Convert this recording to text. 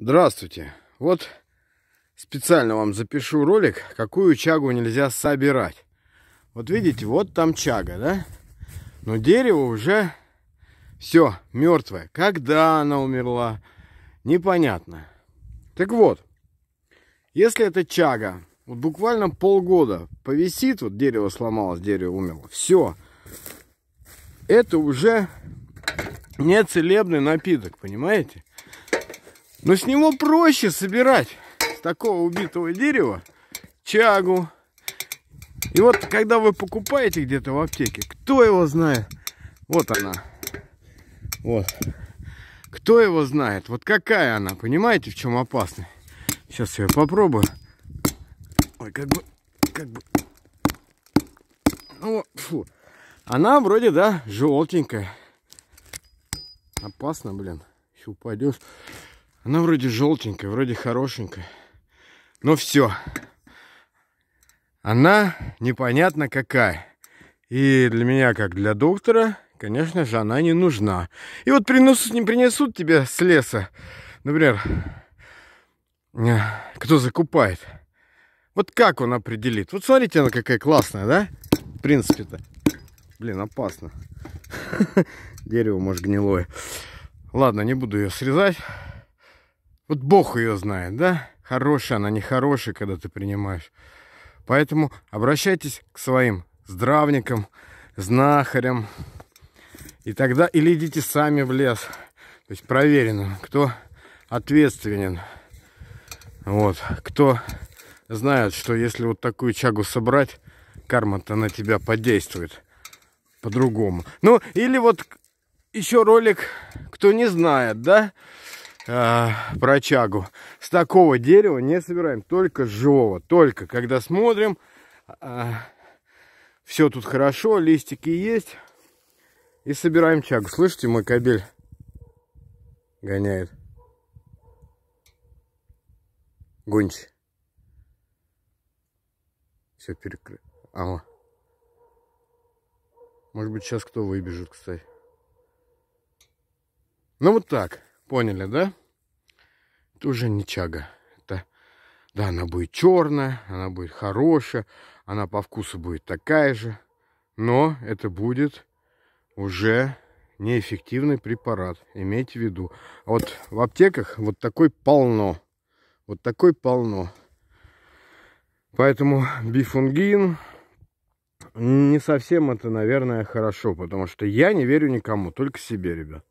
Здравствуйте. Вот специально вам запишу ролик, какую чагу нельзя собирать. Вот видите, вот там чага, да? Но дерево уже все мертвое. Когда она умерла, непонятно. Так вот, если эта чага вот буквально полгода повисит, вот дерево сломалось, дерево умерло, все, это уже не целебный напиток, понимаете? Но с него проще собирать, с такого убитого дерева, чагу. И вот, когда вы покупаете где-то в аптеке, кто его знает? Вот она. Вот. Кто его знает? Вот какая она, понимаете, в чем опасность? Сейчас я попробую. Ой, как бы, как бы. Ну, фу. Она вроде, да, желтенькая. Опасно, блин. Еще упадешь. Она вроде желтенькая, вроде хорошенькая. Но все. Она непонятно какая. И для меня, как для доктора, конечно же, она не нужна. И вот принесут, не принесут тебе с леса, например, э, кто закупает. Вот как он определит? Вот смотрите, она какая классная, да? В принципе-то. Блин, опасно. Дерево, может, гнилое. Ладно, не буду ее срезать. Вот Бог ее знает, да? Хорошая она, нехорошая, когда ты принимаешь. Поэтому обращайтесь к своим здравникам, знахарям и тогда или идите сами в лес. То есть проверено, кто ответственен. Вот, кто знает, что если вот такую чагу собрать, карма-то на тебя подействует по-другому. Ну, или вот еще ролик, кто не знает, да? э, про чагу. С такого дерева не собираем, только живого. Только когда смотрим, э, а, все тут хорошо, листики есть. И собираем чагу. Слышите, мой кабель гоняет. Гонч. Все перекрыто. Ага. Может быть, сейчас кто выбежит, кстати. Ну, вот так. Поняли, да? Это Тоже ничага. Это, да, она будет черная, она будет хорошая, она по вкусу будет такая же. Но это будет уже неэффективный препарат. Имейте в виду. А вот в аптеках вот такой полно. Вот такой полно. Поэтому бифунгин не совсем это, наверное, хорошо, потому что я не верю никому, только себе, ребят.